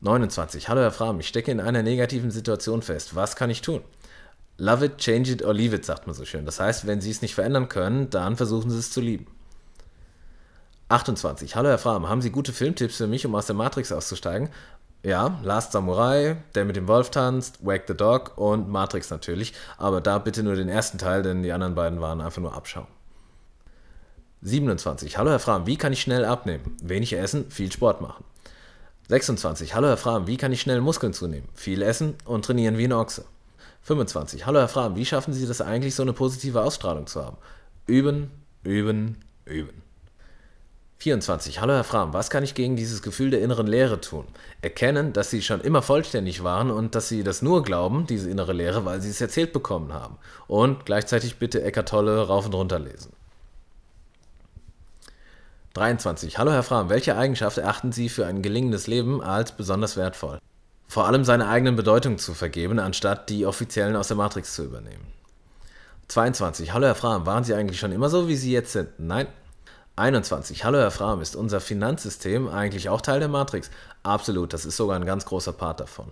29. Hallo Herr Fram, ich stecke in einer negativen Situation fest. Was kann ich tun? Love it, change it or leave it, sagt man so schön. Das heißt, wenn Sie es nicht verändern können, dann versuchen Sie es zu lieben. 28. Hallo Herr Fram, haben Sie gute Filmtipps für mich, um aus der Matrix auszusteigen? Ja, Last Samurai, der mit dem Wolf tanzt, Wake the Dog und Matrix natürlich, aber da bitte nur den ersten Teil, denn die anderen beiden waren einfach nur Abschau. 27. Hallo Herr Fram, wie kann ich schnell abnehmen? Wenig essen, viel Sport machen. 26. Hallo Herr Fram, wie kann ich schnell Muskeln zunehmen? Viel essen und trainieren wie ein Ochse. 25. Hallo Herr Fram, wie schaffen Sie das eigentlich, so eine positive Ausstrahlung zu haben? Üben, üben, üben. 24. Hallo Herr Fram, was kann ich gegen dieses Gefühl der inneren Leere tun? Erkennen, dass Sie schon immer vollständig waren und dass Sie das nur glauben, diese innere Leere, weil Sie es erzählt bekommen haben. Und gleichzeitig bitte Eckart rauf und runter lesen. 23. Hallo Herr Fram, welche Eigenschaft erachten Sie für ein gelingendes Leben als besonders wertvoll? Vor allem seine eigenen Bedeutung zu vergeben, anstatt die offiziellen aus der Matrix zu übernehmen. 22. Hallo Herr Fram, waren Sie eigentlich schon immer so, wie Sie jetzt sind? Nein. 21. Hallo Herr Fram, ist unser Finanzsystem eigentlich auch Teil der Matrix? Absolut, das ist sogar ein ganz großer Part davon.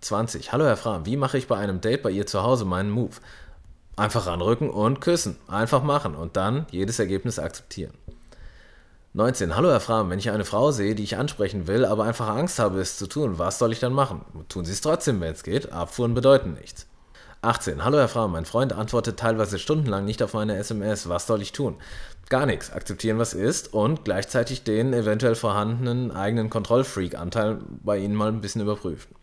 20. Hallo Herr Fram, wie mache ich bei einem Date bei Ihr zu Hause meinen Move? Einfach ranrücken und küssen. Einfach machen und dann jedes Ergebnis akzeptieren. 19. Hallo Herr Fram, wenn ich eine Frau sehe, die ich ansprechen will, aber einfach Angst habe, es zu tun, was soll ich dann machen? Tun Sie es trotzdem, wenn es geht. Abfuhren bedeuten nichts. 18. Hallo Herr Fram, mein Freund antwortet teilweise stundenlang nicht auf meine SMS. Was soll ich tun? Gar nichts. Akzeptieren, was ist und gleichzeitig den eventuell vorhandenen eigenen Kontrollfreak-Anteil bei Ihnen mal ein bisschen überprüfen.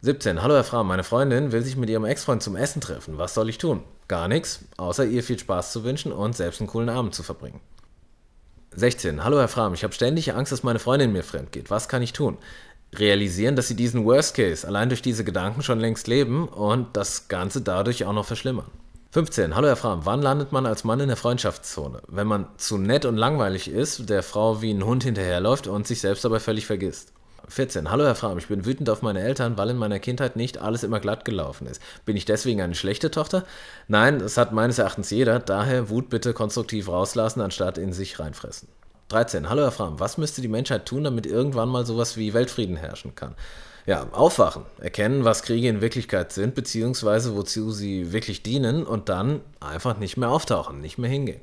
17. Hallo Herr Fram, meine Freundin will sich mit ihrem Ex-Freund zum Essen treffen. Was soll ich tun? Gar nichts, außer ihr viel Spaß zu wünschen und selbst einen coolen Abend zu verbringen. 16. Hallo Herr Fram, ich habe ständig Angst, dass meine Freundin mir fremd geht. Was kann ich tun? Realisieren, dass sie diesen Worst Case allein durch diese Gedanken schon längst leben und das Ganze dadurch auch noch verschlimmern. 15. Hallo Herr Fram, wann landet man als Mann in der Freundschaftszone? Wenn man zu nett und langweilig ist, der Frau wie ein Hund hinterherläuft und sich selbst dabei völlig vergisst. 14. Hallo Herr Fram, ich bin wütend auf meine Eltern, weil in meiner Kindheit nicht alles immer glatt gelaufen ist. Bin ich deswegen eine schlechte Tochter? Nein, das hat meines Erachtens jeder. Daher Wut bitte konstruktiv rauslassen, anstatt in sich reinfressen. 13. Hallo Herr Fram, was müsste die Menschheit tun, damit irgendwann mal sowas wie Weltfrieden herrschen kann? Ja, aufwachen, erkennen, was Kriege in Wirklichkeit sind, beziehungsweise wozu sie wirklich dienen und dann einfach nicht mehr auftauchen, nicht mehr hingehen.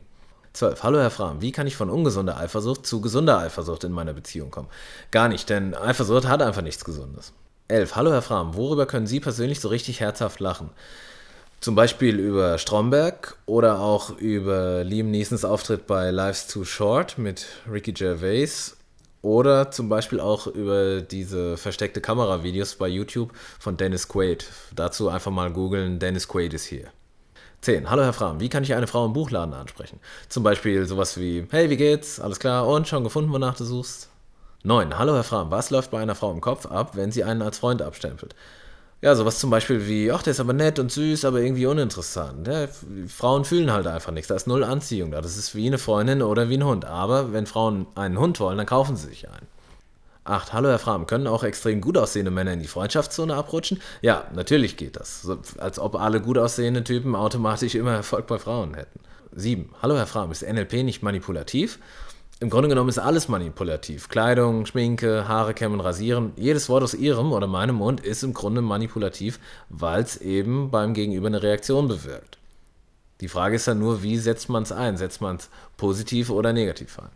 12. Hallo Herr Fram, wie kann ich von ungesunder Eifersucht zu gesunder Eifersucht in meiner Beziehung kommen? Gar nicht, denn Eifersucht hat einfach nichts Gesundes. 11. Hallo Herr Fram, worüber können Sie persönlich so richtig herzhaft lachen? Zum Beispiel über Stromberg oder auch über Liam Neesons Auftritt bei Life's Too Short mit Ricky Gervais oder zum Beispiel auch über diese versteckte Kamera-Videos bei YouTube von Dennis Quaid. Dazu einfach mal googeln, Dennis Quaid ist hier. 10. Hallo Herr Fram, wie kann ich eine Frau im Buchladen ansprechen? Zum Beispiel sowas wie, hey, wie geht's? Alles klar? Und schon gefunden, wonach du suchst? 9. Hallo Herr Fram, was läuft bei einer Frau im Kopf ab, wenn sie einen als Freund abstempelt? Ja, sowas zum Beispiel wie, ach, der ist aber nett und süß, aber irgendwie uninteressant. Ja, Frauen fühlen halt einfach nichts, da ist null Anziehung da. Das ist wie eine Freundin oder wie ein Hund. Aber wenn Frauen einen Hund wollen, dann kaufen sie sich einen. 8. Hallo Herr Fram, können auch extrem gut aussehende Männer in die Freundschaftszone abrutschen? Ja, natürlich geht das. So, als ob alle gut aussehenden Typen automatisch immer Erfolg bei Frauen hätten. 7. Hallo Herr Fram, ist NLP nicht manipulativ? Im Grunde genommen ist alles manipulativ. Kleidung, Schminke, Haare kämmen, rasieren. Jedes Wort aus ihrem oder meinem Mund ist im Grunde manipulativ, weil es eben beim Gegenüber eine Reaktion bewirkt. Die Frage ist dann nur, wie setzt man es ein? Setzt man es positiv oder negativ ein?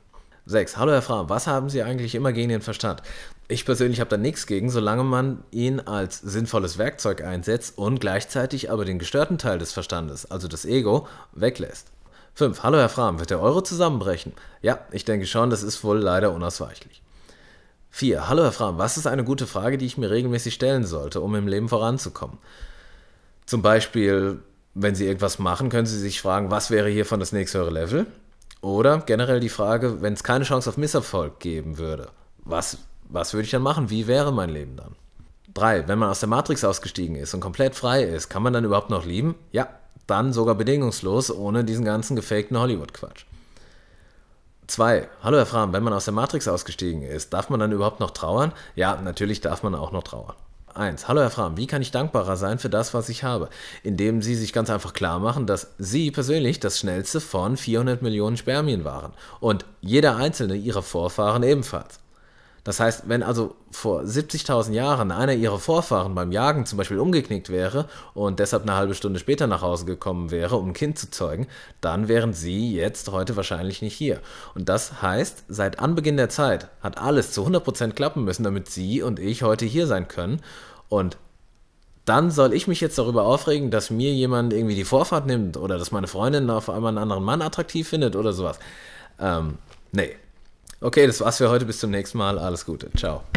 6. Hallo Herr Fra, was haben Sie eigentlich immer gegen den Verstand? Ich persönlich habe da nichts gegen, solange man ihn als sinnvolles Werkzeug einsetzt und gleichzeitig aber den gestörten Teil des Verstandes, also das Ego, weglässt. 5. Hallo Herr Fram, wird der Euro zusammenbrechen? Ja, ich denke schon, das ist wohl leider unausweichlich. 4. Hallo Herr Fram, was ist eine gute Frage, die ich mir regelmäßig stellen sollte, um im Leben voranzukommen? Zum Beispiel, wenn Sie irgendwas machen, können Sie sich fragen, was wäre hier von das nächsthöhere Level? Oder generell die Frage, wenn es keine Chance auf Misserfolg geben würde, was, was würde ich dann machen? Wie wäre mein Leben dann? Drei, wenn man aus der Matrix ausgestiegen ist und komplett frei ist, kann man dann überhaupt noch lieben? Ja, dann sogar bedingungslos, ohne diesen ganzen gefakten Hollywood-Quatsch. Zwei, hallo Herr Fram, wenn man aus der Matrix ausgestiegen ist, darf man dann überhaupt noch trauern? Ja, natürlich darf man auch noch trauern. 1. Hallo Herr Fram, wie kann ich dankbarer sein für das, was ich habe? Indem Sie sich ganz einfach klar machen, dass Sie persönlich das schnellste von 400 Millionen Spermien waren und jeder einzelne Ihrer Vorfahren ebenfalls. Das heißt, wenn also vor 70.000 Jahren einer ihrer Vorfahren beim Jagen zum Beispiel umgeknickt wäre und deshalb eine halbe Stunde später nach Hause gekommen wäre, um ein Kind zu zeugen, dann wären sie jetzt heute wahrscheinlich nicht hier. Und das heißt, seit Anbeginn der Zeit hat alles zu 100% klappen müssen, damit sie und ich heute hier sein können. Und dann soll ich mich jetzt darüber aufregen, dass mir jemand irgendwie die Vorfahrt nimmt oder dass meine Freundin auf einmal einen anderen Mann attraktiv findet oder sowas. Ähm, nee, Okay, das war's für heute. Bis zum nächsten Mal. Alles Gute. Ciao.